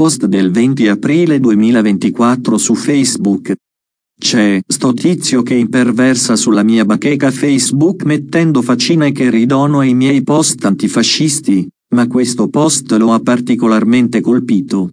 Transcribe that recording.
post del 20 aprile 2024 su Facebook. C'è sto tizio che imperversa sulla mia bacheca Facebook mettendo faccine che ridono ai miei post antifascisti, ma questo post lo ha particolarmente colpito.